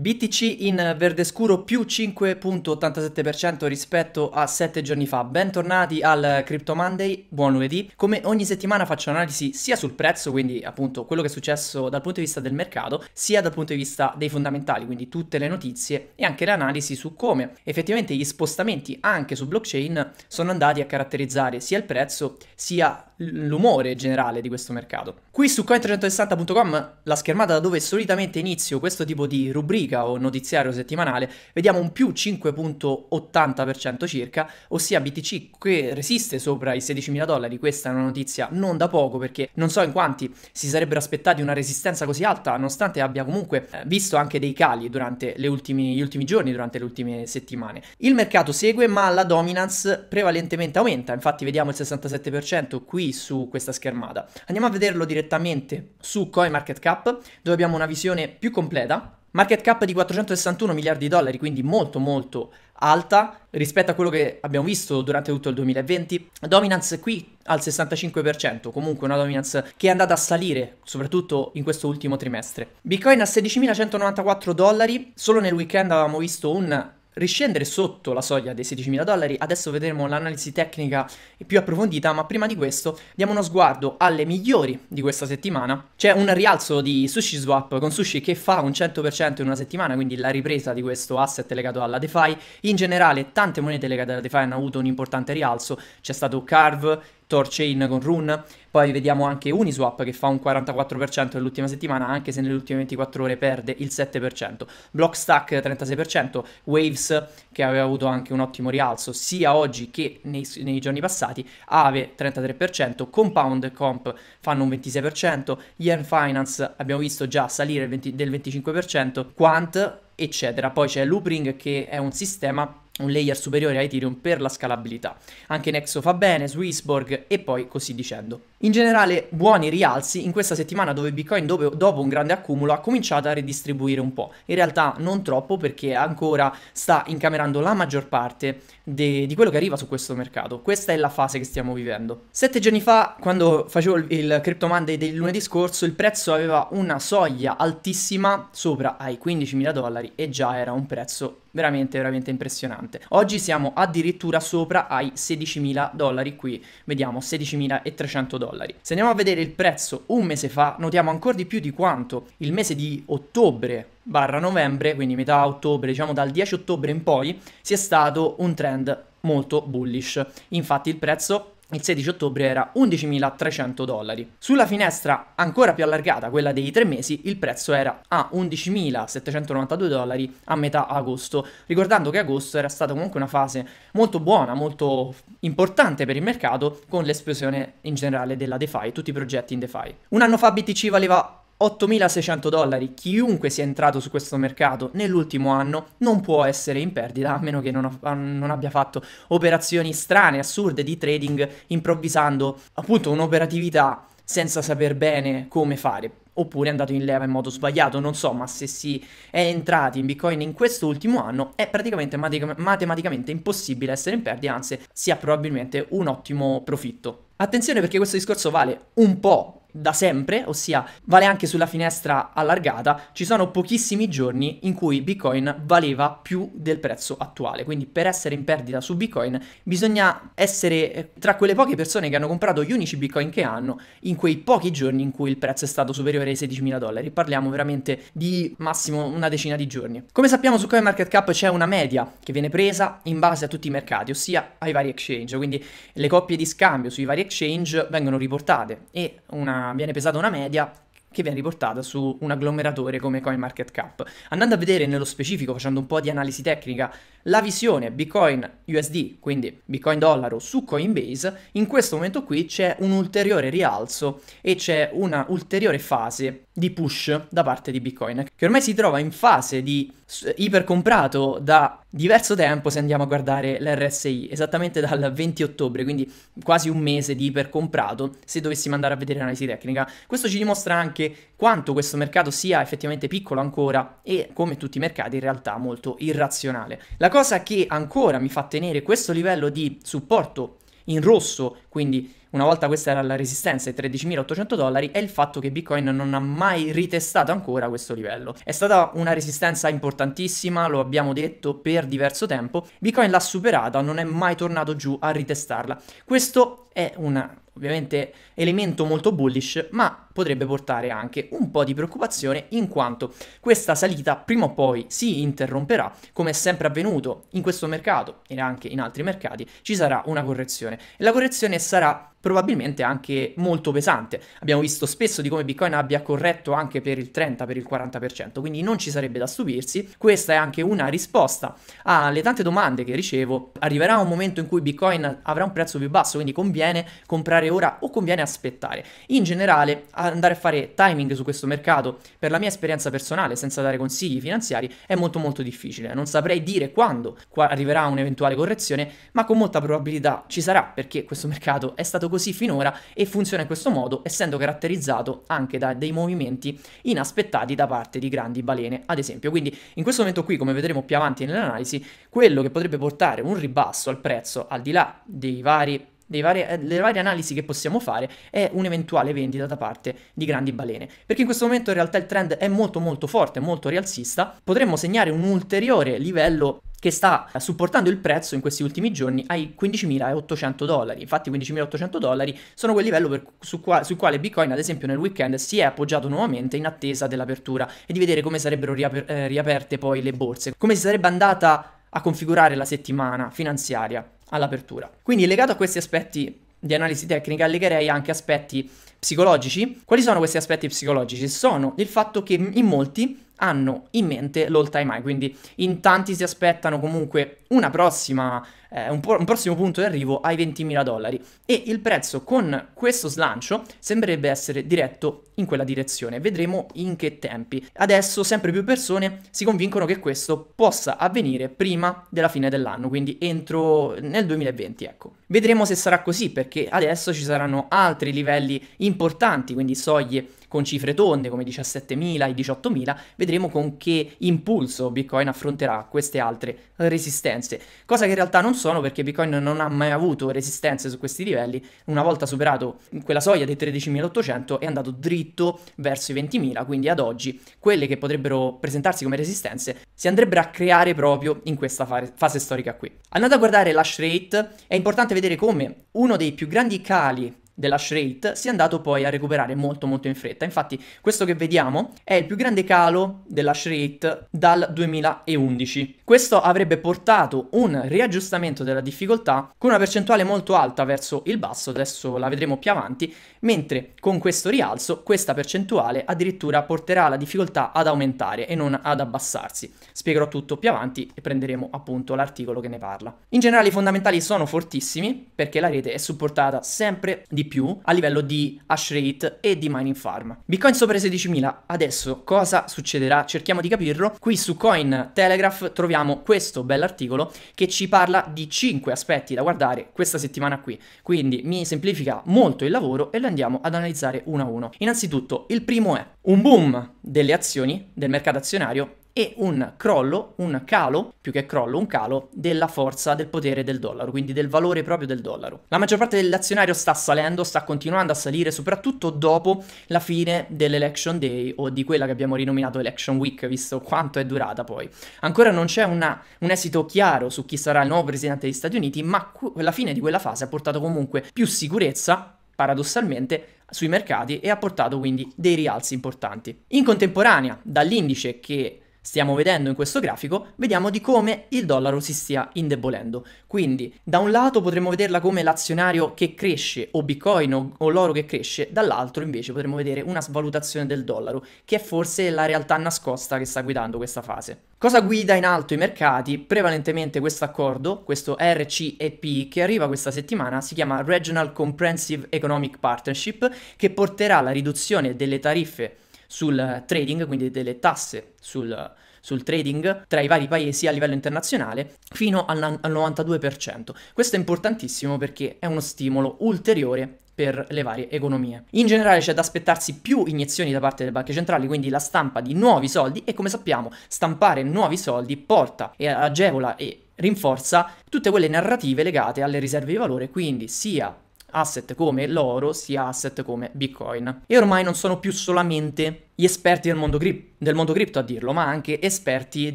BTC in verde scuro più 5.87% rispetto a 7 giorni fa. Bentornati al Crypto Monday, buon lunedì. Come ogni settimana faccio analisi sia sul prezzo, quindi appunto quello che è successo dal punto di vista del mercato, sia dal punto di vista dei fondamentali, quindi tutte le notizie e anche l'analisi su come effettivamente gli spostamenti anche su blockchain sono andati a caratterizzare sia il prezzo sia l'umore generale di questo mercato. Qui su coin360.com, la schermata da dove solitamente inizio questo tipo di rubrica classifica o notiziario settimanale, vediamo un più 5.80% circa, ossia BTC che resiste sopra i 16.000 dollari, questa è una notizia non da poco perché non so in quanti si sarebbero aspettati una resistenza così alta, nonostante abbia comunque eh, visto anche dei cali durante ultimi, gli ultimi giorni, durante le ultime settimane. Il mercato segue ma la dominance prevalentemente aumenta, infatti vediamo il 67% qui su questa schermata. Andiamo a vederlo direttamente su CoinMarketCap dove abbiamo una visione più completa Market cap di 461 miliardi di dollari, quindi molto molto alta rispetto a quello che abbiamo visto durante tutto il 2020. Dominance qui al 65%, comunque una dominance che è andata a salire, soprattutto in questo ultimo trimestre. Bitcoin a 16.194 dollari, solo nel weekend avevamo visto un riscendere sotto la soglia dei 16.000 dollari. Adesso vedremo l'analisi tecnica più approfondita, ma prima di questo diamo uno sguardo alle migliori di questa settimana. C'è un rialzo di SushiSwap con Sushi che fa un 100% in una settimana, quindi la ripresa di questo asset legato alla DeFi. In generale tante monete legate alla DeFi hanno avuto un importante rialzo, c'è stato Carve, Torchain con Rune poi vediamo anche Uniswap che fa un 44% nell'ultima settimana, anche se nelle ultime 24 ore perde il 7%. Blockstack 36%, Waves che aveva avuto anche un ottimo rialzo sia oggi che nei, nei giorni passati, Ave 33%, Compound Comp fanno un 26%, Yen Finance abbiamo visto già salire 20, del 25%, Quant eccetera. Poi c'è Loopring che è un sistema un layer superiore a Ethereum per la scalabilità. Anche Nexo fa bene, Swissborg e poi così dicendo. In generale buoni rialzi in questa settimana dove Bitcoin dopo, dopo, un grande accumulo ha cominciato a redistribuire un po', in realtà non troppo perché ancora sta incamerando la maggior parte de- di quello che arriva su questo mercato, questa è la fase che stiamo vivendo. Sette giorni fa quando facevo il, il Crypto Monday del lunedì scorso il prezzo aveva una soglia altissima sopra ai 15.000 dollari e già era un prezzo veramente veramente impressionante. Oggi siamo addirittura sopra ai 16.000 dollari, qui vediamo 16.300 dollari. Se andiamo a vedere il prezzo un mese fa, notiamo ancora di più di quanto il mese di ottobre barra novembre, quindi metà ottobre, diciamo dal 10 ottobre in poi, sia stato un trend molto bullish. Infatti il prezzo il 16 ottobre era 11.300 dollari. Sulla finestra ancora più allargata, quella dei tre mesi, il prezzo era a 11.792 dollari a metà agosto, ricordando che agosto era stata comunque una fase molto buona, molto importante per il mercato, con l'esplosione in generale della DeFi, tutti i progetti in DeFi. Un anno fa BTC valeva 8.600 dollari, chiunque sia entrato su questo mercato nell'ultimo anno non può essere in perdita a meno che non, non abbia fatto operazioni strane, assurde di trading improvvisando appunto un'operatività senza saper bene come fare oppure è andato in leva in modo sbagliato, non so, ma se si è entrati in Bitcoin in quest'ultimo anno è praticamente matematicamente impossibile essere in perdita, anzi si ha probabilmente un ottimo profitto. Attenzione perché questo discorso vale un po' da sempre, ossia vale anche sulla finestra allargata, ci sono pochissimi giorni in cui Bitcoin valeva più del prezzo attuale. Quindi per essere in perdita su Bitcoin bisogna essere eh, tra quelle poche persone che hanno comprato gli unici Bitcoin che hanno in quei pochi giorni in cui il prezzo è stato superiore ai 16.000 dollari. Parliamo veramente di massimo una decina di giorni. Come sappiamo su CoinMarketCap c'è una media che viene presa in base a tutti i mercati, ossia ai vari exchange. Quindi le coppie di scambio sui vari exchange vengono riportate e una viene pesata una media che viene riportata su un agglomeratore come CoinMarketCap. Andando a vedere nello specifico, facendo un po' di analisi tecnica, la visione Bitcoin USD, quindi Bitcoin dollaro su Coinbase, in questo momento qui c'è un ulteriore rialzo e c'è una ulteriore fase di push da parte di Bitcoin, che ormai si trova in fase di ipercomprato da Diverso tempo se andiamo a guardare l'RSI, esattamente dal 20 ottobre, quindi quasi un mese di ipercomprato, se dovessimo andare a vedere l'analisi tecnica. Questo ci dimostra anche quanto questo mercato sia effettivamente piccolo ancora e, come tutti i mercati, in realtà molto irrazionale. La cosa che ancora mi fa tenere questo livello di supporto in rosso, quindi una volta questa era la resistenza e 13.800 dollari, è il fatto che Bitcoin non ha mai ritestato ancora questo livello. È stata una resistenza importantissima, lo abbiamo detto per diverso tempo, Bitcoin l'ha superata, non è mai tornato giù a ritestarla. Questo è un ovviamente elemento molto bullish, ma potrebbe portare anche un po' di preoccupazione in quanto questa salita prima o poi si interromperà, come è sempre avvenuto in questo mercato e anche in altri mercati, ci sarà una correzione e la correzione sarà probabilmente anche molto pesante. Abbiamo visto spesso di come Bitcoin abbia corretto anche per il 30, per il 40%, quindi non ci sarebbe da stupirsi. Questa è anche una risposta alle tante domande che ricevo. Arriverà un momento in cui Bitcoin avrà un prezzo più basso, quindi conviene comprare ora o conviene aspettare. In generale, andare a fare timing su questo mercato, per la mia esperienza personale, senza dare consigli finanziari, è molto molto difficile. Non saprei dire quando arriverà un'eventuale correzione, ma con molta probabilità ci sarà perché questo mercato è stato così finora e funziona in questo modo, essendo caratterizzato anche da dei movimenti inaspettati da parte di grandi balene, ad esempio. Quindi in questo momento qui, come vedremo più avanti nell'analisi, quello che potrebbe portare un ribasso al prezzo, al di là dei vari vari, delle eh, varie analisi che possiamo fare è un'eventuale vendita da parte di grandi balene. Perché in questo momento in realtà il trend è molto molto forte, molto rialzista, potremmo segnare un ulteriore livello che sta supportando il prezzo in questi ultimi giorni ai 15.800 dollari. Infatti 15.800 dollari sono quel livello per, su qua, sul quale Bitcoin ad esempio nel weekend si è appoggiato nuovamente in attesa dell'apertura e di vedere come sarebbero riaper- eh, riaperte poi le borse, come si sarebbe andata a configurare la settimana finanziaria all'apertura. Quindi legato a questi aspetti di analisi tecnica legherei anche aspetti psicologici. Quali sono questi aspetti psicologici? Sono il fatto che in molti hanno in mente l'all time high, quindi in tanti si aspettano comunque prossima, eh, un, un, prossimo punto di arrivo ai 20.000 dollari e il prezzo con questo slancio sembrerebbe essere diretto in quella direzione, vedremo in che tempi. Adesso sempre più persone si convincono che questo possa avvenire prima della fine dell'anno, quindi entro nel 2020, ecco. Vedremo se sarà così perché adesso ci saranno altri livelli importanti, quindi soglie con cifre tonde come 17.000 e 18.000, vedremo con che impulso Bitcoin affronterà queste altre resistenze, cosa che in realtà non sono perché Bitcoin non ha mai avuto resistenze su questi livelli, una volta superato quella soglia dei 13.800 è andato dritto verso i 20.000, quindi ad oggi quelle che potrebbero presentarsi come resistenze si andrebbero a creare proprio in questa fase storica qui. Andando a guardare l'hash rate è importante vedere come uno dei più grandi cali dell'hash rate sia andato poi a recuperare molto molto in fretta. Infatti questo che vediamo è il più grande calo dell'hash rate dal 2011. Questo avrebbe portato un riaggiustamento della difficoltà con una percentuale molto alta verso il basso, adesso la vedremo più avanti, mentre con questo rialzo questa percentuale addirittura porterà la difficoltà ad aumentare e non ad abbassarsi. Spiegherò tutto più avanti e prenderemo appunto l'articolo che ne parla. In generale i fondamentali sono fortissimi perché la rete è supportata sempre di più più a livello di hash rate e di mining farm. Bitcoin sopra i 16.000, adesso cosa succederà? Cerchiamo di capirlo. Qui su Coin Telegraph troviamo questo bell'articolo che ci parla di 5 aspetti da guardare questa settimana qui. Quindi mi semplifica molto il lavoro e lo andiamo ad analizzare uno a uno. Innanzitutto, il primo è un boom delle azioni del mercato azionario e un crollo, un calo, più che crollo, un calo della forza del potere del dollaro, quindi del valore proprio del dollaro. La maggior parte dell'azionario sta salendo, sta continuando a salire, soprattutto dopo la fine dell'election day o di quella che abbiamo rinominato election week, visto quanto è durata poi. Ancora non c'è una, un esito chiaro su chi sarà il nuovo presidente degli Stati Uniti, ma la fine di quella fase ha portato comunque più sicurezza, paradossalmente, sui mercati e ha portato quindi dei rialzi importanti. In contemporanea, dall'indice che stiamo vedendo in questo grafico, vediamo di come il dollaro si stia indebolendo. Quindi da un lato potremmo vederla come l'azionario che cresce o bitcoin o, o l'oro che cresce, dall'altro invece potremmo vedere una svalutazione del dollaro, che è forse la realtà nascosta che sta guidando questa fase. Cosa guida in alto i mercati? Prevalentemente questo accordo, questo RCEP che arriva questa settimana, si chiama Regional Comprehensive Economic Partnership, che porterà alla riduzione delle tariffe sul trading, quindi delle tasse sul, sul trading tra i vari paesi a livello internazionale fino al, al 92%. Questo è importantissimo perché è uno stimolo ulteriore per le varie economie. In generale c'è da aspettarsi più iniezioni da parte delle banche centrali, quindi la stampa di nuovi soldi e come sappiamo stampare nuovi soldi porta e agevola e rinforza tutte quelle narrative legate alle riserve di valore, quindi sia asset come l'oro sia asset come Bitcoin. E ormai non sono più solamente gli esperti del mondo, cri- del mondo cripto a dirlo, ma anche esperti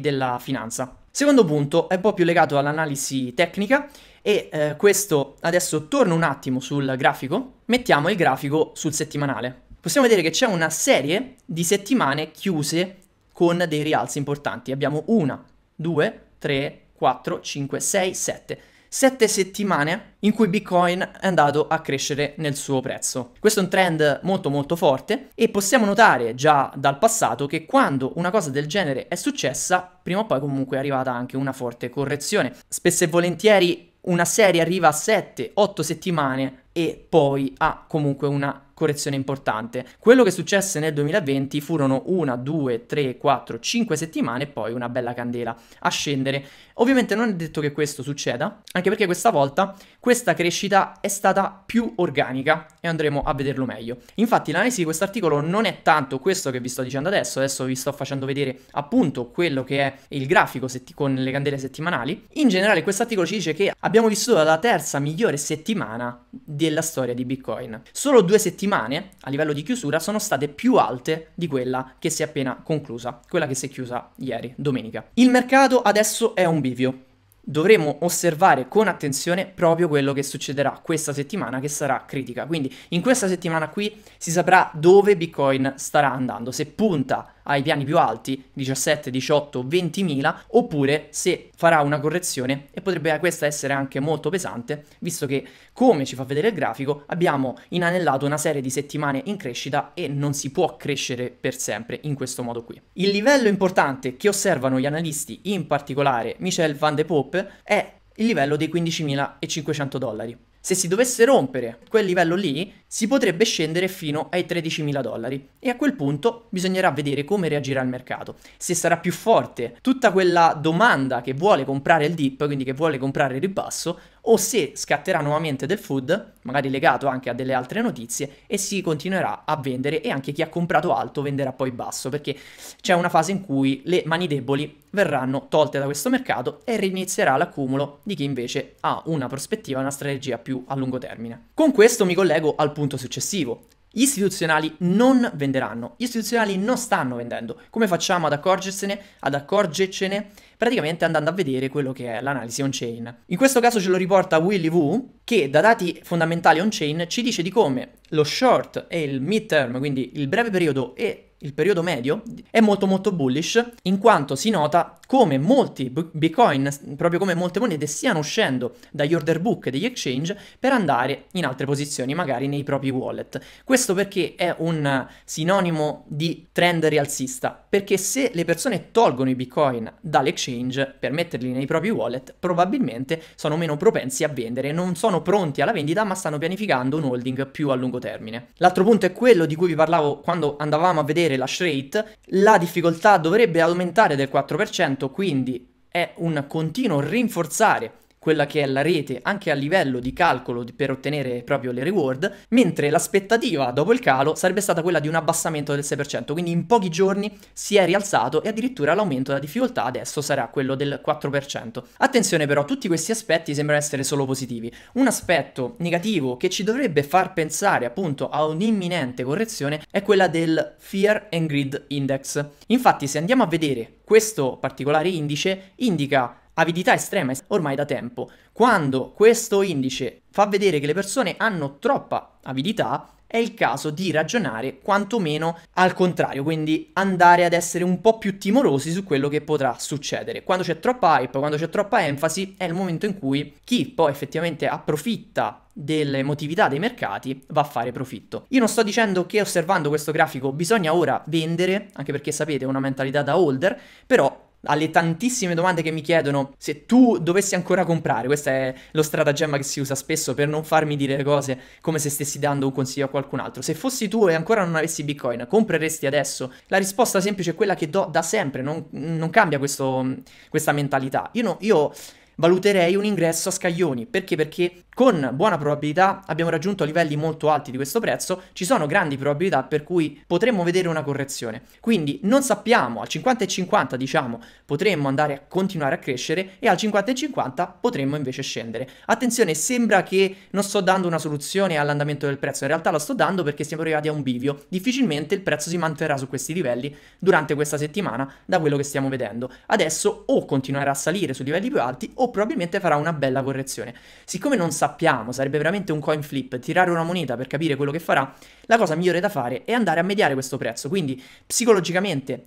della finanza. Secondo punto è un po' più legato all'analisi tecnica e eh, questo adesso torno un attimo sul grafico, mettiamo il grafico sul settimanale. Possiamo vedere che c'è una serie di settimane chiuse con dei rialzi importanti. Abbiamo una, due, tre, 4, 5, 6, 7 sette settimane in cui Bitcoin è andato a crescere nel suo prezzo. Questo è un trend molto molto forte e possiamo notare già dal passato che quando una cosa del genere è successa, prima o poi comunque è arrivata anche una forte correzione. Spesso e volentieri una serie arriva a 7-8 settimane e poi ha comunque una correzione importante. Quello che successe nel 2020 furono una, due, tre, quattro, cinque settimane e poi una bella candela a scendere. Ovviamente non è detto che questo succeda, anche perché questa volta questa crescita è stata più organica e andremo a vederlo meglio. Infatti l'analisi di questo articolo non è tanto questo che vi sto dicendo adesso, adesso vi sto facendo vedere appunto quello che è il grafico setti- con le candele settimanali. In generale questo articolo ci dice che abbiamo vissuto la terza migliore settimana della storia di Bitcoin. Solo due settimane settimane a livello di chiusura sono state più alte di quella che si è appena conclusa, quella che si è chiusa ieri, domenica. Il mercato adesso è un bivio. Dovremo osservare con attenzione proprio quello che succederà questa settimana che sarà critica. Quindi in questa settimana qui si saprà dove Bitcoin starà andando, se punta ai piani più alti, 17, 18, 20 mila, oppure se farà una correzione e potrebbe questa essere anche molto pesante, visto che, come ci fa vedere il grafico, abbiamo inanellato una serie di settimane in crescita e non si può crescere per sempre in questo modo qui. Il livello importante che osservano gli analisti, in particolare Michel van de Poppe, è il livello dei 15.500 dollari. Se si dovesse rompere quel livello lì, si potrebbe scendere fino ai 13.000 dollari e a quel punto bisognerà vedere come reagirà il mercato, se sarà più forte tutta quella domanda che vuole comprare il dip, quindi che vuole comprare il ribasso, o se scatterà nuovamente del food, magari legato anche a delle altre notizie, e si continuerà a vendere e anche chi ha comprato alto venderà poi basso, perché c'è una fase in cui le mani deboli verranno tolte da questo mercato e rinizierà l'accumulo di chi invece ha una prospettiva, una strategia più a lungo termine. Con questo mi collego al punto punto successivo. Gli istituzionali non venderanno, gli istituzionali non stanno vendendo. Come facciamo ad accorgersene? Ad accorgercene? Praticamente andando a vedere quello che è l'analisi on-chain. In questo caso ce lo riporta Willy Wu, che da dati fondamentali on-chain ci dice di come lo short e il mid-term, quindi il breve periodo e il periodo medio è molto molto bullish in quanto si nota come molti bitcoin, proprio come molte monete, stiano uscendo dagli order book degli exchange per andare in altre posizioni, magari nei propri wallet. Questo perché è un sinonimo di trend rialzista, perché se le persone tolgono i bitcoin dall'exchange per metterli nei propri wallet, probabilmente sono meno propensi a vendere, non sono pronti alla vendita, ma stanno pianificando un holding più a lungo termine. L'altro punto è quello di cui vi parlavo quando andavamo a vedere avere la rate, la difficoltà dovrebbe aumentare del 4%, quindi è un continuo rinforzare quella che è la rete anche a livello di calcolo per ottenere proprio le reward, mentre l'aspettativa dopo il calo sarebbe stata quella di un abbassamento del 6%, quindi in pochi giorni si è rialzato e addirittura l'aumento della difficoltà adesso sarà quello del 4%. Attenzione però, tutti questi aspetti sembrano essere solo positivi. Un aspetto negativo che ci dovrebbe far pensare appunto a un'imminente correzione è quella del Fear and Greed Index. Infatti se andiamo a vedere questo particolare indice indica avidità estrema ormai da tempo. Quando questo indice fa vedere che le persone hanno troppa avidità, è il caso di ragionare quantomeno al contrario, quindi andare ad essere un po' più timorosi su quello che potrà succedere. Quando c'è troppa hype, quando c'è troppa enfasi, è il momento in cui chi poi effettivamente approfitta delle dell'emotività dei mercati va a fare profitto. Io non sto dicendo che osservando questo grafico bisogna ora vendere, anche perché sapete, è una mentalità da holder, però alle tantissime domande che mi chiedono se tu dovessi ancora comprare, questo è lo stratagemma che si usa spesso per non farmi dire le cose come se stessi dando un consiglio a qualcun altro. Se fossi tu e ancora non avessi Bitcoin, compreresti adesso? La risposta semplice è quella che do da sempre, non, non cambia questo, questa mentalità. Io, no, io valuterei un ingresso a scaglioni. Perché? Perché con buona probabilità abbiamo raggiunto livelli molto alti di questo prezzo, ci sono grandi probabilità per cui potremmo vedere una correzione. Quindi non sappiamo, al 50 e 50 diciamo potremmo andare a continuare a crescere e al 50 e 50 potremmo invece scendere. Attenzione, sembra che non sto dando una soluzione all'andamento del prezzo, in realtà la sto dando perché siamo arrivati a un bivio. Difficilmente il prezzo si manterrà su questi livelli durante questa settimana da quello che stiamo vedendo. Adesso o continuerà a salire su livelli più alti o o probabilmente farà una bella correzione. Siccome non sappiamo, sarebbe veramente un coin flip tirare una moneta per capire quello che farà, la cosa migliore da fare è andare a mediare questo prezzo, quindi psicologicamente,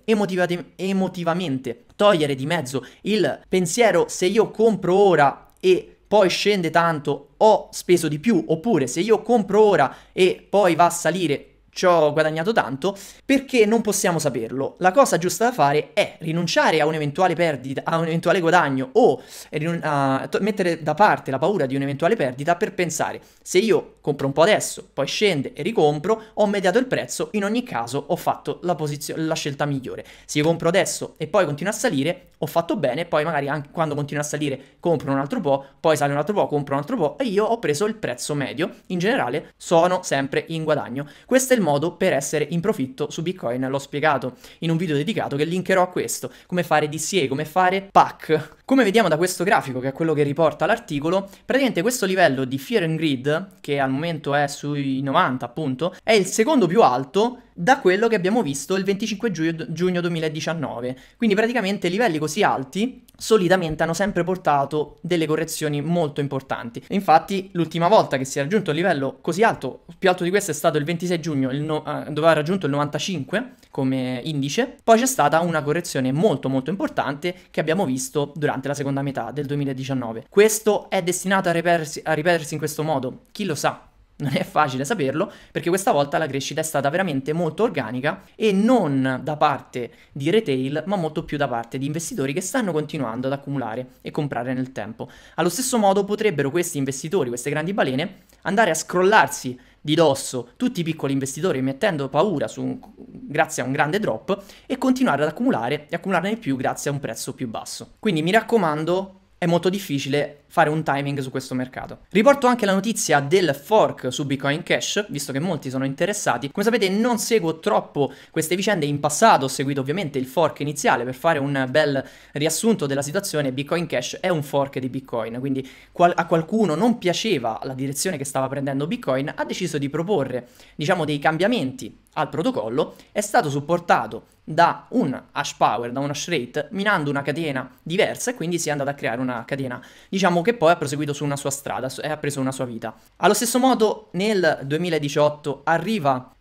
emotivamente, togliere di mezzo il pensiero se io compro ora e poi scende tanto ho speso di più, oppure se io compro ora e poi va a salire ci ho guadagnato tanto, perché non possiamo saperlo. La cosa giusta da fare è rinunciare a un'eventuale perdita, a un eventuale guadagno o a mettere da parte la paura di un'eventuale perdita per pensare se io compro un po' adesso, poi scende e ricompro, ho mediato il prezzo, in ogni caso ho fatto la, la scelta migliore. Se io compro adesso e poi continua a salire, ho fatto bene, poi magari anche quando continua a salire compro un altro po', poi sale un altro po', compro un altro po' e io ho preso il prezzo medio. In generale sono sempre in guadagno. Questo è il modo modo per essere in profitto su Bitcoin, l'ho spiegato in un video dedicato che linkerò a questo, come fare DCA, come fare PAC, come vediamo da questo grafico, che è quello che riporta l'articolo, praticamente questo livello di Fear and Greed, che al momento è sui 90 appunto, è il secondo più alto da quello che abbiamo visto il 25 giu- giugno 2019. Quindi praticamente livelli così alti solitamente hanno sempre portato delle correzioni molto importanti. Infatti l'ultima volta che si è raggiunto un livello così alto, più alto di questo è stato il 26 giugno, il no- eh, dove ha raggiunto il 95 come indice, poi c'è stata una correzione molto molto importante che abbiamo visto durante durante la seconda metà del 2019. Questo è destinato a, ripersi, a ripetersi in questo modo? Chi lo sa? Non è facile saperlo perché questa volta la crescita è stata veramente molto organica e non da parte di retail ma molto più da parte di investitori che stanno continuando ad accumulare e comprare nel tempo. Allo stesso modo potrebbero questi investitori, queste grandi balene, andare a scrollarsi di dosso tutti i piccoli investitori mettendo paura su, grazie a un grande drop e continuare ad accumulare e accumularne di più grazie a un prezzo più basso. Quindi mi raccomando, è molto difficile fare un timing su questo mercato. Riporto anche la notizia del fork su Bitcoin Cash, visto che molti sono interessati. Come sapete non seguo troppo queste vicende in passato, ho seguito ovviamente il fork iniziale per fare un bel riassunto della situazione. Bitcoin Cash è un fork di Bitcoin, quindi qual- a qualcuno non piaceva la direzione che stava prendendo Bitcoin, ha deciso di proporre, diciamo, dei cambiamenti al protocollo, è stato supportato da un hash power, da un hash rate, minando una catena diversa e quindi si è andata a creare una catena, diciamo che poi ha proseguito su una sua strada e ha preso una sua vita. Allo stesso modo nel 2018 arriva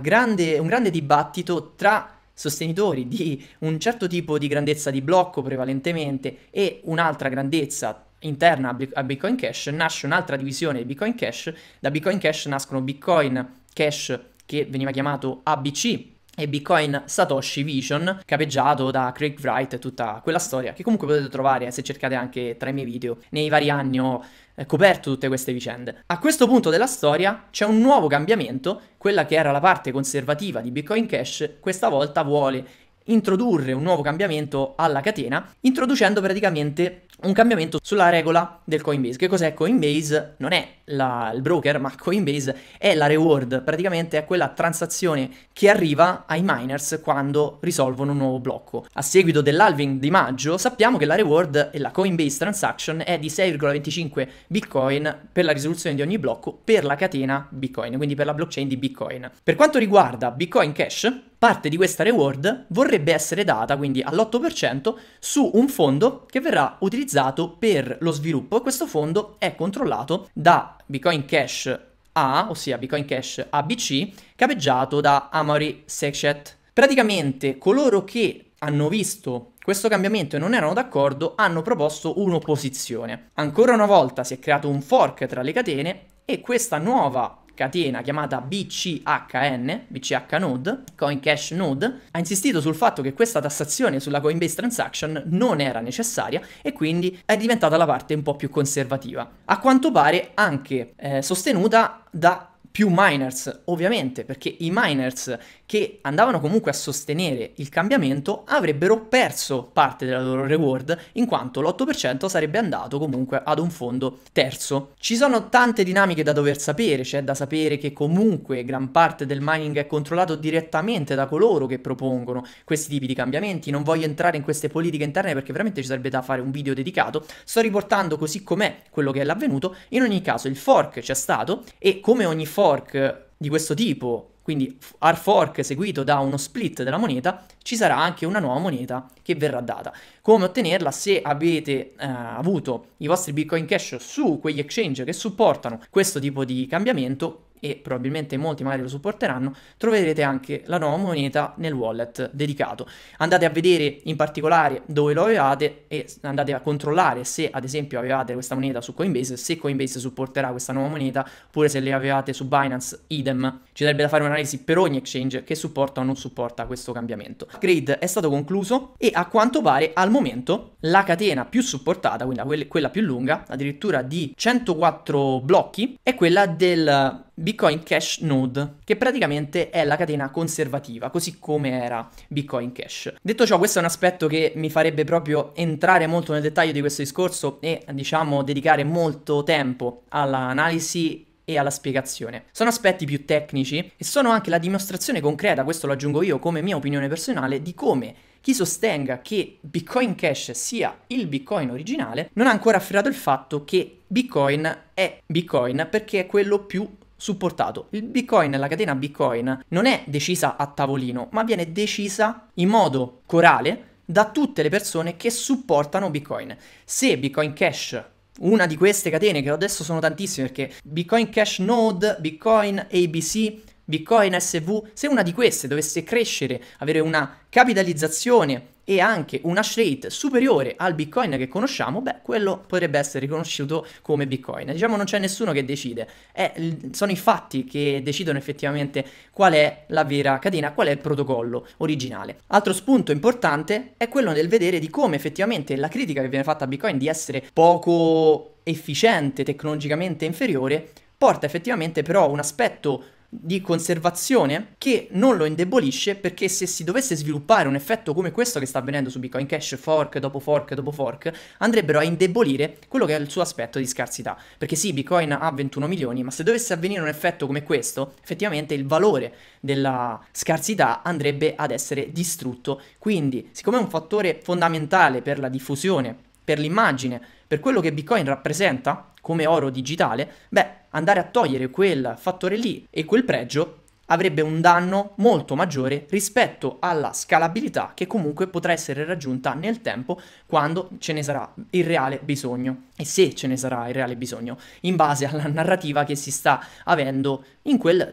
grande, un grande dibattito tra sostenitori di un certo tipo di grandezza di blocco prevalentemente e un'altra grandezza interna a Bitcoin Cash, nasce un'altra divisione di Bitcoin Cash, da Bitcoin Cash nascono Bitcoin Cash che veniva chiamato ABC e Bitcoin Satoshi Vision, capeggiato da Craig Wright e tutta quella storia, che comunque potete trovare se cercate anche tra i miei video. Nei vari anni ho eh, coperto tutte queste vicende. A questo punto della storia c'è un nuovo cambiamento, quella che era la parte conservativa di Bitcoin Cash, questa volta vuole introdurre un nuovo cambiamento alla catena, introducendo praticamente un cambiamento sulla regola del Coinbase. Che cos'è Coinbase? Non è la, il broker, ma Coinbase è la reward, praticamente è quella transazione che arriva ai miners quando risolvono un nuovo blocco. A seguito dell'halving di maggio sappiamo che la reward e la Coinbase transaction è di 6,25 Bitcoin per la risoluzione di ogni blocco per la catena Bitcoin, quindi per la blockchain di Bitcoin. Per quanto riguarda Bitcoin Cash, Parte di questa reward vorrebbe essere data quindi all'8% su un fondo che verrà utilizzato per lo sviluppo questo fondo è controllato da Bitcoin Cash A, ossia Bitcoin Cash ABC, capeggiato da Amory Sechet. Praticamente coloro che hanno visto questo cambiamento e non erano d'accordo, hanno proposto un'opposizione. Ancora una volta si è creato un fork tra le catene e questa nuova catena chiamata BCHN, BCH Node, Coin Cash Node, ha insistito sul fatto che questa tassazione sulla Coinbase Transaction non era necessaria e quindi è diventata la parte un po' più conservativa. A quanto pare anche eh, sostenuta da più miners, ovviamente, perché i miners che andavano comunque a sostenere il cambiamento avrebbero perso parte della loro reward in quanto l'8% sarebbe andato comunque ad un fondo terzo. Ci sono tante dinamiche da dover sapere, c'è cioè da sapere che comunque gran parte del mining è controllato direttamente da coloro che propongono questi tipi di cambiamenti, non voglio entrare in queste politiche interne perché veramente ci sarebbe da fare un video dedicato, sto riportando così com'è quello che è l'avvenuto, in ogni caso il fork c'è stato e come ogni fork di questo tipo quindi hard fork seguito da uno split della moneta, ci sarà anche una nuova moneta che verrà data. Come ottenerla? Se avete eh, avuto i vostri Bitcoin Cash su quegli exchange che supportano questo tipo di cambiamento, e probabilmente molti magari lo supporteranno, troverete anche la nuova moneta nel wallet dedicato. Andate a vedere in particolare dove lo avevate e andate a controllare se ad esempio avevate questa moneta su Coinbase, se Coinbase supporterà questa nuova moneta, oppure se le avevate su Binance, idem. Ci sarebbe da fare un'analisi per ogni exchange che supporta o non supporta questo cambiamento. L'upgrade è stato concluso e a quanto pare al momento la catena più supportata, quindi quella più lunga, addirittura di 104 blocchi, è quella del Bitcoin Cash Node, che praticamente è la catena conservativa, così come era Bitcoin Cash. Detto ciò, questo è un aspetto che mi farebbe proprio entrare molto nel dettaglio di questo discorso e diciamo dedicare molto tempo all'analisi e alla spiegazione. Sono aspetti più tecnici e sono anche la dimostrazione concreta, questo lo aggiungo io come mia opinione personale, di come chi sostenga che Bitcoin Cash sia il Bitcoin originale non ha ancora afferrato il fatto che Bitcoin è Bitcoin perché è quello più supportato. Il Bitcoin, la catena Bitcoin, non è decisa a tavolino, ma viene decisa in modo corale da tutte le persone che supportano Bitcoin. Se Bitcoin Cash una di queste catene che adesso sono tantissime perché Bitcoin Cash Node, Bitcoin ABC Bitcoin SV, se una di queste dovesse crescere, avere una capitalizzazione e anche un hash rate superiore al Bitcoin che conosciamo, beh, quello potrebbe essere riconosciuto come Bitcoin. Diciamo non c'è nessuno che decide, è, sono i fatti che decidono effettivamente qual è la vera catena, qual è il protocollo originale. Altro spunto importante è quello del vedere di come effettivamente la critica che viene fatta a Bitcoin di essere poco efficiente, tecnologicamente inferiore, porta effettivamente però un aspetto di conservazione che non lo indebolisce perché se si dovesse sviluppare un effetto come questo che sta avvenendo su Bitcoin Cash, fork dopo fork dopo fork, andrebbero a indebolire quello che è il suo aspetto di scarsità. Perché sì, Bitcoin ha 21 milioni, ma se dovesse avvenire un effetto come questo, effettivamente il valore della scarsità andrebbe ad essere distrutto. Quindi, siccome è un fattore fondamentale per la diffusione, per l'immagine per quello che Bitcoin rappresenta come oro digitale, beh, andare a togliere quel fattore lì e quel pregio avrebbe un danno molto maggiore rispetto alla scalabilità che comunque potrà essere raggiunta nel tempo quando ce ne sarà il reale bisogno e se ce ne sarà il reale bisogno in base alla narrativa che si sta avendo in, quel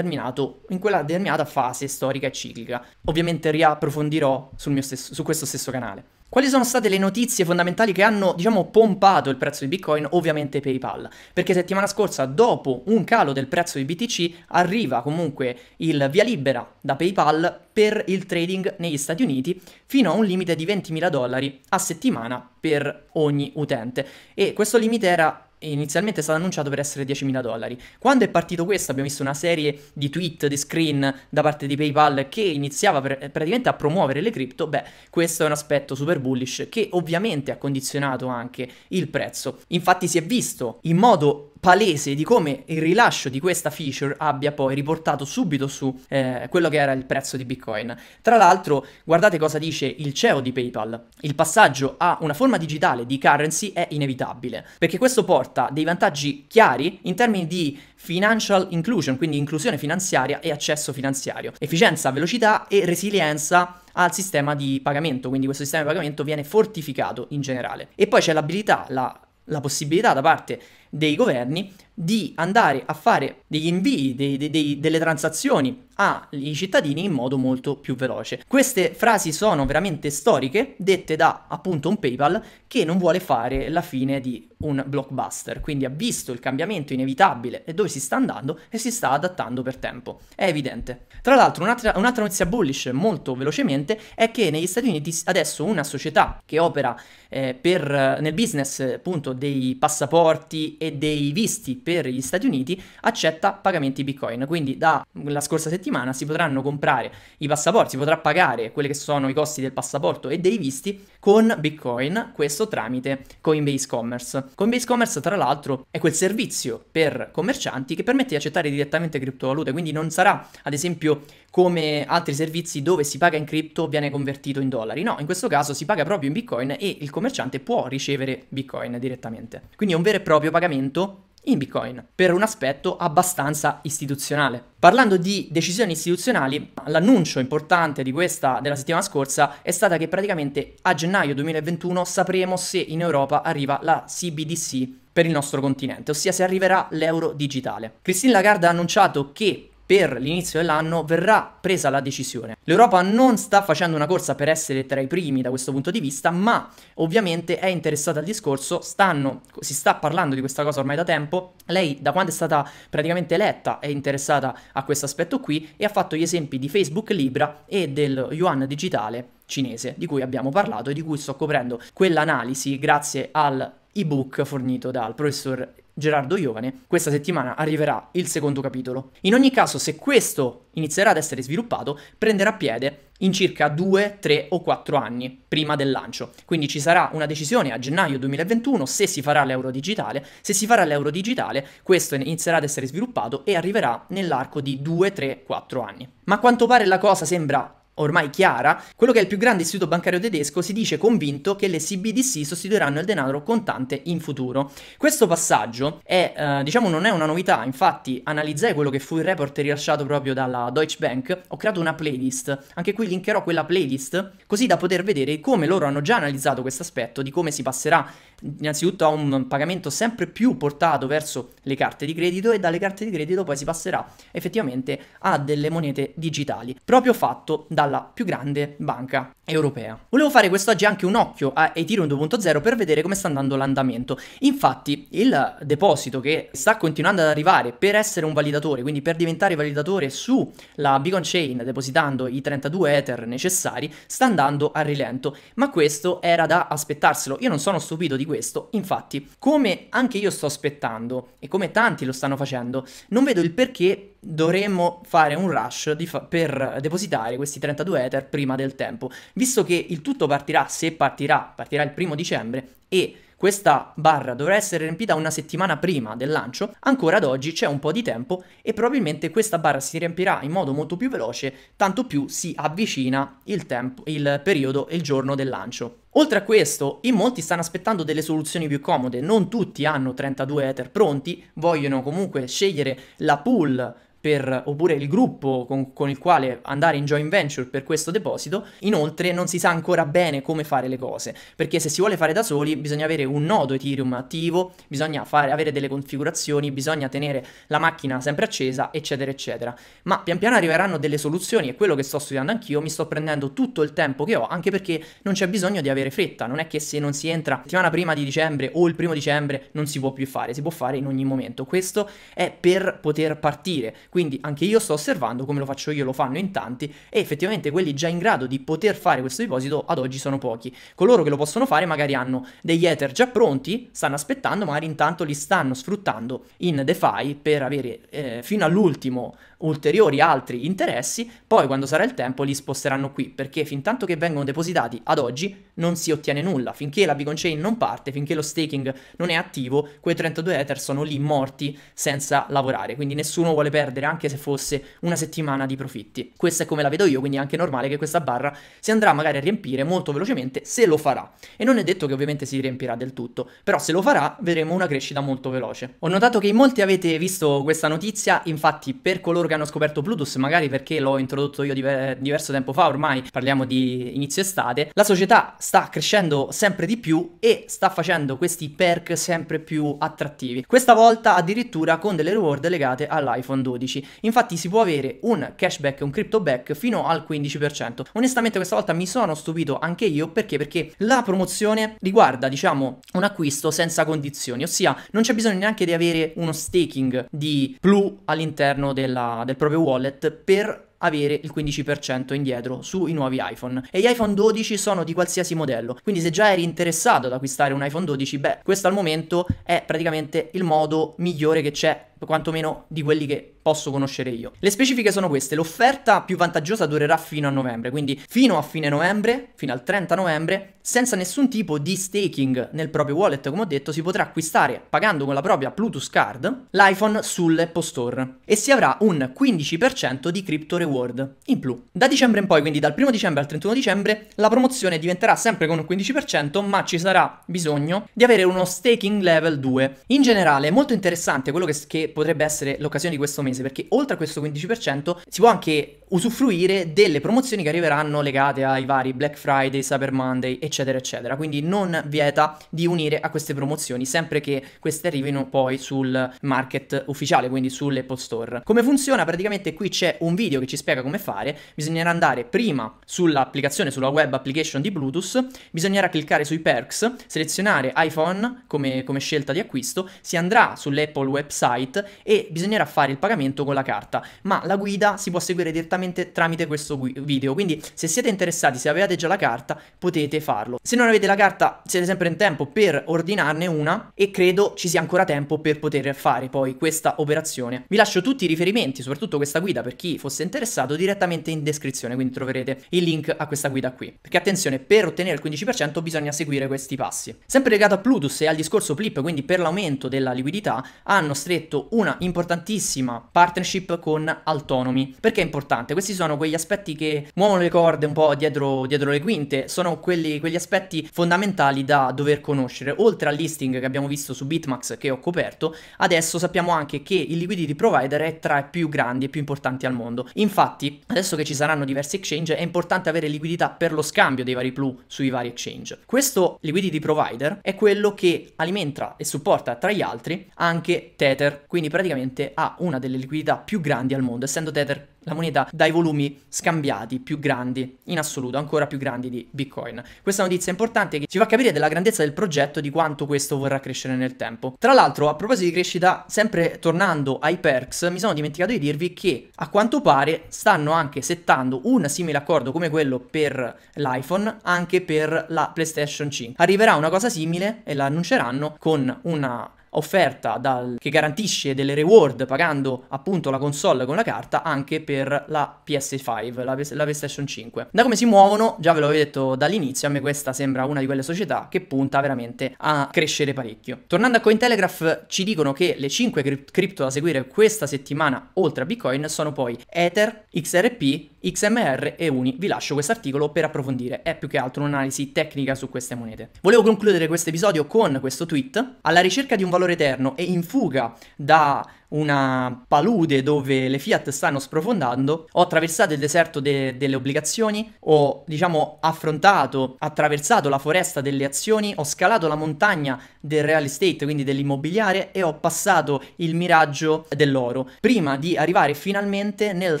in quella determinata fase storica e ciclica. Ovviamente riapprofondirò sul, stesso, su questo stesso canale. Quali sono state le notizie fondamentali che hanno, diciamo, pompato il prezzo di Bitcoin? Ovviamente PayPal, perché settimana scorsa, dopo un calo del prezzo di BTC, arriva comunque il via libera da PayPal per il trading negli Stati Uniti fino a un limite di 20.000 dollari a settimana per ogni utente. E questo limite era inizialmente è stato annunciato per essere 10.000 dollari. Quando è partito questo abbiamo visto una serie di tweet, di screen da parte di PayPal che iniziava per, praticamente a promuovere le cripto, beh questo è un aspetto super bullish che ovviamente ha condizionato anche il prezzo. Infatti si è visto in modo palese di come il rilascio di questa feature abbia poi riportato subito su eh, quello che era il prezzo di Bitcoin. Tra l'altro, guardate cosa dice il CEO di PayPal. Il passaggio a una forma digitale di currency è inevitabile, perché questo porta dei vantaggi chiari in termini di financial inclusion, quindi inclusione finanziaria e accesso finanziario, efficienza, velocità e resilienza al sistema di pagamento, quindi questo sistema di pagamento viene fortificato in generale. E poi c'è l'abilità, la la possibilità da parte dei governi di andare a fare degli invii, dei, dei, dei, delle transazioni ai cittadini in modo molto più veloce. Queste frasi sono veramente storiche, dette da appunto un PayPal che non vuole fare la fine di un blockbuster, quindi ha visto il cambiamento inevitabile e dove si sta andando e si sta adattando per tempo. È evidente. Tra l'altro un'altra, un'altra notizia bullish molto velocemente è che negli Stati Uniti adesso una società che opera eh, per, nel business appunto dei passaporti e dei visti per gli Stati Uniti accetta pagamenti Bitcoin. Quindi dalla scorsa settimana si potranno comprare i passaporti, si potrà pagare quelli che sono i costi del passaporto e dei visti con Bitcoin, questo tramite Coinbase Commerce. Coinbase Commerce tra l'altro è quel servizio per commercianti che permette di accettare direttamente criptovalute, quindi non sarà ad esempio come altri servizi dove si paga in cripto viene convertito in dollari. No, in questo caso si paga proprio in bitcoin e il commerciante può ricevere bitcoin direttamente. Quindi è un vero e proprio pagamento in Bitcoin per un aspetto abbastanza istituzionale. Parlando di decisioni istituzionali, l'annuncio importante di questa della settimana scorsa è stata che praticamente a gennaio 2021 sapremo se in Europa arriva la CBDC per il nostro continente, ossia se arriverà l'euro digitale. Christine Lagarde ha annunciato che per l'inizio dell'anno verrà presa la decisione. L'Europa non sta facendo una corsa per essere tra i primi da questo punto di vista, ma ovviamente è interessata al discorso, stanno, si sta parlando di questa cosa ormai da tempo, lei da quando è stata praticamente eletta è interessata a questo aspetto qui e ha fatto gli esempi di Facebook Libra e del Yuan Digitale cinese di cui abbiamo parlato e di cui sto coprendo quell'analisi grazie al ebook fornito dal professor Gerardo Iovane, questa settimana arriverà il secondo capitolo. In ogni caso, se questo inizierà ad essere sviluppato, prenderà piede in circa 2, 3 o 4 anni prima del lancio. Quindi ci sarà una decisione a gennaio 2021 se si farà l'euro digitale. Se si farà l'euro digitale, questo inizierà ad essere sviluppato e arriverà nell'arco di 2, 3, 4 anni. Ma a quanto pare la cosa sembra ormai chiara, quello che è il più grande istituto bancario tedesco si dice convinto che le CBDC sostituiranno il denaro contante in futuro. Questo passaggio è, eh, diciamo, non è una novità, infatti analizzai quello che fu il report rilasciato proprio dalla Deutsche Bank, ho creato una playlist, anche qui linkerò quella playlist, così da poter vedere come loro hanno già analizzato questo aspetto di come si passerà innanzitutto a un pagamento sempre più portato verso le carte di credito e dalle carte di credito poi si passerà effettivamente a delle monete digitali, proprio fatto dalla più grande banca europea. Volevo fare quest'oggi anche un occhio a Ethereum 2.0 per vedere come sta andando l'andamento. Infatti il deposito che sta continuando ad arrivare per essere un validatore, quindi per diventare validatore sulla Beacon Chain depositando i 32 Ether necessari, sta andando a rilento, ma questo era da aspettarselo. Io non sono stupito di questo. Infatti, come anche io sto aspettando e come tanti lo stanno facendo, non vedo il perché dovremmo fare un rush fa per depositare questi 32 Ether prima del tempo, visto che il tutto partirà, se partirà, partirà il primo dicembre e questa barra dovrà essere riempita una settimana prima del lancio, ancora ad oggi c'è un po' di tempo e probabilmente questa barra si riempirà in modo molto più veloce, tanto più si avvicina il, tempo, il periodo e il giorno del lancio. Oltre a questo, in molti stanno aspettando delle soluzioni più comode, non tutti hanno 32 Ether pronti, vogliono comunque scegliere la pool per, oppure il gruppo con, con, il quale andare in joint venture per questo deposito, inoltre non si sa ancora bene come fare le cose, perché se si vuole fare da soli bisogna avere un nodo Ethereum attivo, bisogna fare, avere delle configurazioni, bisogna tenere la macchina sempre accesa, eccetera, eccetera. Ma pian piano arriveranno delle soluzioni, e quello che sto studiando anch'io, mi sto prendendo tutto il tempo che ho, anche perché non c'è bisogno di avere fretta, non è che se non si entra la settimana prima di dicembre o il primo dicembre non si può più fare, si può fare in ogni momento. Questo è per poter partire. Quindi quindi anche io sto osservando come lo faccio io, lo fanno in tanti e effettivamente quelli già in grado di poter fare questo deposito ad oggi sono pochi. Coloro che lo possono fare magari hanno degli Ether già pronti, stanno aspettando, magari intanto li stanno sfruttando in DeFi per avere eh, fino all'ultimo ulteriori altri interessi, poi quando sarà il tempo li sposteranno qui, perché fin tanto che vengono depositati ad oggi non si ottiene nulla, finché la Bitcoin Chain non parte, finché lo staking non è attivo, quei 32 Ether sono lì morti senza lavorare, quindi nessuno vuole perdere perdere anche se fosse una settimana di profitti. Questa è come la vedo io, quindi è anche normale che questa barra si andrà magari a riempire molto velocemente se lo farà. E non è detto che ovviamente si riempirà del tutto, però se lo farà vedremo una crescita molto veloce. Ho notato che in molti avete visto questa notizia, infatti per coloro che hanno scoperto Bluetooth, magari perché l'ho introdotto io diver diverso tempo fa ormai, parliamo di inizio estate, la società sta crescendo sempre di più e sta facendo questi perk sempre più attrattivi. Questa volta addirittura con delle reward legate all'iPhone 12. 15. Infatti si può avere un cashback, un cryptoback fino al 15%. Onestamente questa volta mi sono stupito anche io perché? Perché la promozione riguarda diciamo un acquisto senza condizioni, ossia non c'è bisogno neanche di avere uno staking di Plu all'interno della, del proprio wallet per avere il 15% indietro sui nuovi iPhone e gli iPhone 12 sono di qualsiasi modello quindi se già eri interessato ad acquistare un iPhone 12 beh questo al momento è praticamente il modo migliore che c'è quantomeno di quelli che posso conoscere io. Le specifiche sono queste, l'offerta più vantaggiosa durerà fino a novembre, quindi fino a fine novembre, fino al 30 novembre, senza nessun tipo di staking nel proprio wallet, come ho detto, si potrà acquistare pagando con la propria Bluetooth card l'iPhone sull'Apple Store e si avrà un 15% di crypto reward in più. Da dicembre in poi, quindi dal 1 dicembre al 31 dicembre, la promozione diventerà sempre con un 15%, ma ci sarà bisogno di avere uno staking level 2. In generale è molto interessante quello che, che potrebbe essere l'occasione di questo mese, perché oltre a questo 15% si può anche usufruire delle promozioni che arriveranno legate ai vari Black Friday, Cyber Monday, eccetera, eccetera. Quindi non vieta di unire a queste promozioni, sempre che queste arrivino poi sul market ufficiale, quindi sull'Apple Store. Come funziona? Praticamente qui c'è un video che ci spiega come fare, bisognerà andare prima sull'applicazione, sulla web application di Bluetooth, bisognerà cliccare sui perks, selezionare iPhone come, come scelta di acquisto, si andrà sull'Apple website, e bisognerà fare il pagamento con la carta, ma la guida si può seguire direttamente tramite questo video, quindi se siete interessati, se avevate già la carta, potete farlo. Se non avete la carta, siete sempre in tempo per ordinarne una e credo ci sia ancora tempo per poter fare poi questa operazione. Vi lascio tutti i riferimenti, soprattutto questa guida per chi fosse interessato, direttamente in descrizione, quindi troverete il link a questa guida qui. Perché attenzione, per ottenere il 15% bisogna seguire questi passi. Sempre legato a Plutus e al discorso Plip, quindi per l'aumento della liquidità, hanno stretto una importantissima partnership con Autonomy. Perché è importante? Questi sono quegli aspetti che muovono le corde un po' dietro, dietro le quinte, sono quelli, quegli aspetti fondamentali da dover conoscere. Oltre al listing che abbiamo visto su Bitmax che ho coperto, adesso sappiamo anche che il liquidity provider è tra i più grandi e più importanti al mondo. Infatti, adesso che ci saranno diversi exchange, è importante avere liquidità per lo scambio dei vari plus sui vari exchange. Questo liquidity provider è quello che alimenta e supporta tra gli altri anche Tether. Quindi quindi praticamente ha una delle liquidità più grandi al mondo, essendo Tether la moneta dai volumi scambiati più grandi in assoluto, ancora più grandi di Bitcoin. Questa notizia è importante che ci fa capire della grandezza del progetto di quanto questo vorrà crescere nel tempo. Tra l'altro, a proposito di crescita, sempre tornando ai perks, mi sono dimenticato di dirvi che a quanto pare stanno anche settando un simile accordo come quello per l'iPhone anche per la PlayStation 5. Arriverà una cosa simile e la annunceranno con una offerta dal, che garantisce delle reward pagando appunto la console con la carta anche per la PS5, la, la PlayStation 5. Da come si muovono, già ve l'ho detto dall'inizio, a me questa sembra una di quelle società che punta veramente a crescere parecchio. Tornando a Cointelegraph, ci dicono che le 5 cripto da seguire questa settimana, oltre a Bitcoin, sono poi Ether, XRP, XMR e Uni. Vi lascio questo articolo per approfondire, è più che altro un'analisi tecnica su queste monete. Volevo concludere questo episodio con questo tweet. Alla ricerca di un valore eterno e in fuga da una palude dove le Fiat stanno sprofondando, ho attraversato il deserto de- delle obbligazioni, ho diciamo affrontato, attraversato la foresta delle azioni, ho scalato la montagna del real estate, quindi dell'immobiliare e ho passato il miraggio dell'oro, prima di arrivare finalmente nel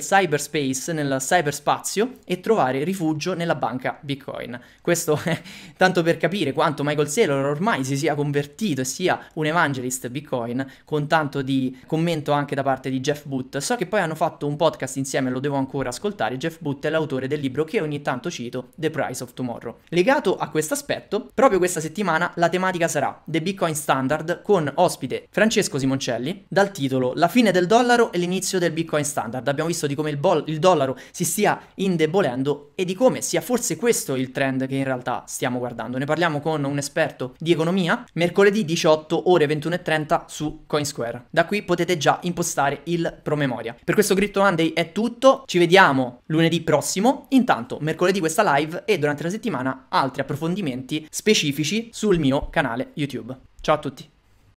cyberspace, nel cyberspazio e trovare rifugio nella banca Bitcoin. Questo è tanto per capire quanto Michael Saylor ormai si sia convertito e sia un evangelist Bitcoin con tanto di commento anche da parte di Jeff Booth. So che poi hanno fatto un podcast insieme, lo devo ancora ascoltare. Jeff Booth è l'autore del libro che ogni tanto cito, The Price of Tomorrow. Legato a questo aspetto, proprio questa settimana la tematica sarà The Bitcoin Standard con ospite Francesco Simoncelli dal titolo La fine del dollaro e l'inizio del Bitcoin Standard. Abbiamo visto di come il, bol- il dollaro si stia indebolendo e di come sia forse questo il trend che in realtà stiamo guardando. Ne parliamo con un esperto di economia mercoledì 18 ore 21.30 su Coinsquare. Da qui potete potete già impostare il promemoria. Per questo Crypto Monday è tutto, ci vediamo lunedì prossimo, intanto mercoledì questa live e durante la settimana altri approfondimenti specifici sul mio canale YouTube. Ciao a tutti!